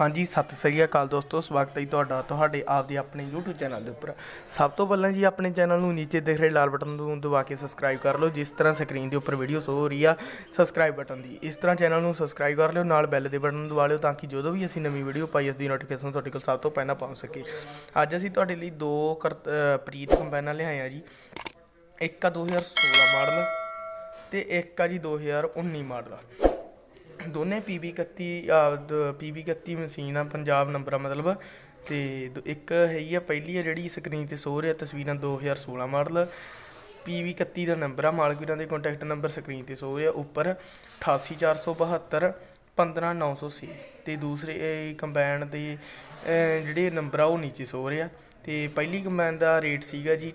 ਹਾਂਜੀ ਸਤਿ ਸ੍ਰੀ ਅਕਾਲ ਦੋਸਤੋ ਸਵਾਗਤ ਹੈ ਤੁਹਾਡਾ ਤੁਹਾਡੇ ਆਪ ਦੇ ਆਪਣੇ YouTube ਚੈਨਲ ਦੇ ਉੱਪਰ ਸਭ ਤੋਂ ਪਹਿਲਾਂ ਜੀ ਆਪਣੇ ਚੈਨਲ ਨੂੰ ਨੀਚੇ ਦਿਖ ਰਹੇ ਲਾਲ ਬਟਨ ਨੂੰ ਦਬਾ ਕੇ ਸਬਸਕ੍ਰਾਈਬ ਕਰ ਲਓ ਜਿਸ ਤਰ੍ਹਾਂ ਸਕਰੀਨ ਦੇ ਉੱਪਰ ਵੀਡੀਓ ਸ਼ੋ ਰਹੀ ਆ ਸਬਸਕ੍ਰਾਈਬ ਬਟਨ ਦੀ ਇਸ ਤਰ੍ਹਾਂ ਚੈਨਲ ਨੂੰ ਸਬਸਕ੍ਰਾਈਬ ਕਰ ਲਿਓ ਨਾਲ ਬੈਲ ਦੇ ਬਟਨ ਨੂੰ ਦਬਾ ਲਿਓ ਤਾਂ ਕਿ ਜਦੋਂ ਵੀ ਅਸੀਂ ਨਵੀਂ ਵੀਡੀਓ ਪਾਈ ਇਸ ਦੀ ਨੋਟੀਫਿਕੇਸ਼ਨ ਤੁਹਾਡੇ ਕੋਲ ਸਭ ਤੋਂ ਪਹਿਲਾਂ ਪਹੁੰਚ ਸਕੇ ਅੱਜ ਅਸੀਂ ਤੁਹਾਡੇ ਲਈ ਦੋ ਪ੍ਰੀਤ ਕੰਬਾਈਨਾਂ ਲਿਆਏ ਆ ਜੀ ਇੱਕ ਆ 2016 ਮਾਡਲ ਤੇ ਇੱਕ ਆ ਜੀ 2019 ਮਾਡਲ ਦੋਨੇ ਪੀਬੀ 31 ਪੀਬੀ 31 ਮਸ਼ੀਨ ਆ ਪੰਜਾਬ ਨੰਬਰ ਆ ਮਤਲਬ ਤੇ ਇੱਕ ਹੈਗੀ ਆ ਪਹਿਲੀ ਆ ਜਿਹੜੀ ਸਕਰੀਨ ਤੇ ਸੋ ਰਿਹਾ ਤਸਵੀਰਾਂ 2016 ਮਾਡਲ ਪੀਵੀ 31 ਦਾ ਨੰਬਰ ਆ ਵੀਰਾਂ ਦੇ ਕੰਟੈਕਟ ਨੰਬਰ ਸਕਰੀਨ ਤੇ ਸੋ ਰਿਹਾ ਉੱਪਰ 88472 15906 ਤੇ ਦੂਸਰੇ ਇਹ ਕੰਬਾਈਨ ਦੇ ਜਿਹੜੇ ਨੰਬਰ ਆ ਉਹ ਨੀਚੇ ਸੋ ਰਿਹਾ ਤੇ ਪਹਿਲੀ ਕੰਬਾਈਨ ਦਾ ਰੇਟ ਸੀਗਾ ਜੀ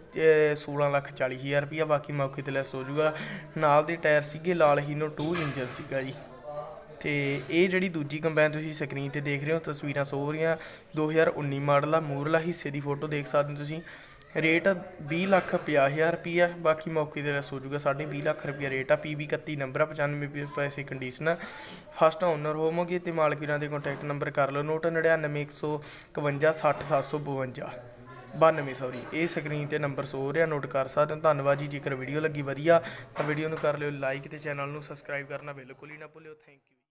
16 ਲੱਖ 40 ਹਜ਼ਾਰ ਰੁਪਇਆ ਬਾਕੀ ਮੌਕੇ ਤੇ ਲੈਸ ਹੋ ਜਾਊਗਾ ਨਾਲ ਦੇ ਟਾਇਰ ਸੀਗੇ ਲਾਲ ਹੀਨੋ 2 ਇੰਜਨ ਸੀਗਾ ਜੀ ਤੇ ਇਹ ਜਿਹੜੀ ਦੂਜੀ ਕੰਬਾਈਨ ਤੁਸੀਂ ਸਕਰੀਨ ਤੇ ਦੇਖ ਰਹੇ ਹੋ ਤਸਵੀਰਾਂ ਸੋ ਰਹੀਆਂ 2019 ਮਾਡਲ ਆ ਮੂਰਲਾ ਹਿੱਸੇ ਦੀ ਫੋਟੋ ਦੇਖ ਸਕਦੇ ਹੋ ਤੁਸੀਂ ਰੇਟ 20 ਲੱਖ 50000 ਰੁਪਿਆ ਬਾਕੀ ਮੌਕੇ ਤੇ ਰਸ ਹੋ ਜੂਗਾ ਸਾਡੇ 20 ਲੱਖ ਰੁਪਿਆ ਰੇਟ ਆ ਪੀਬੀ 31 ਨੰਬਰ ਆ 95 ਪੈਸੇ ਕੰਡੀਸ਼ਨ ਫਸਟ ਓਨਰ ਹੋਵੋਗੇ ਤੇ ਮਾਲਕ ਵੀਰਾਂ ਦੇ ਕੰਟੈਕਟ ਨੰਬਰ ਕਰ ਲਓ ਨੋਟ 9915160752 92 ਸੌਰੀ ਇਹ ਸਕਰੀਨ ਤੇ ਨੰਬਰ ਸੋ ਰਿਹਾ ਨੋਟ ਕਰ ਸਕਦੇ ਹੋ ਧੰਨਵਾਦ ਜੀ ਜੇਕਰ ਵੀਡੀਓ ਲੱਗੀ ਵਧੀਆ ਤਾਂ ਵੀਡੀਓ ਨੂੰ ਕਰ ਲਿਓ ਲਾਈਕ ਤੇ ਚੈਨਲ ਨੂੰ ਸਬਸਕ੍ਰਾਈਬ ਕਰਨਾ ਬਿਲਕੁਲ ਹੀ ਨਾ ਭੁੱਲਿਓ ਥੈਂਕ ਯੂ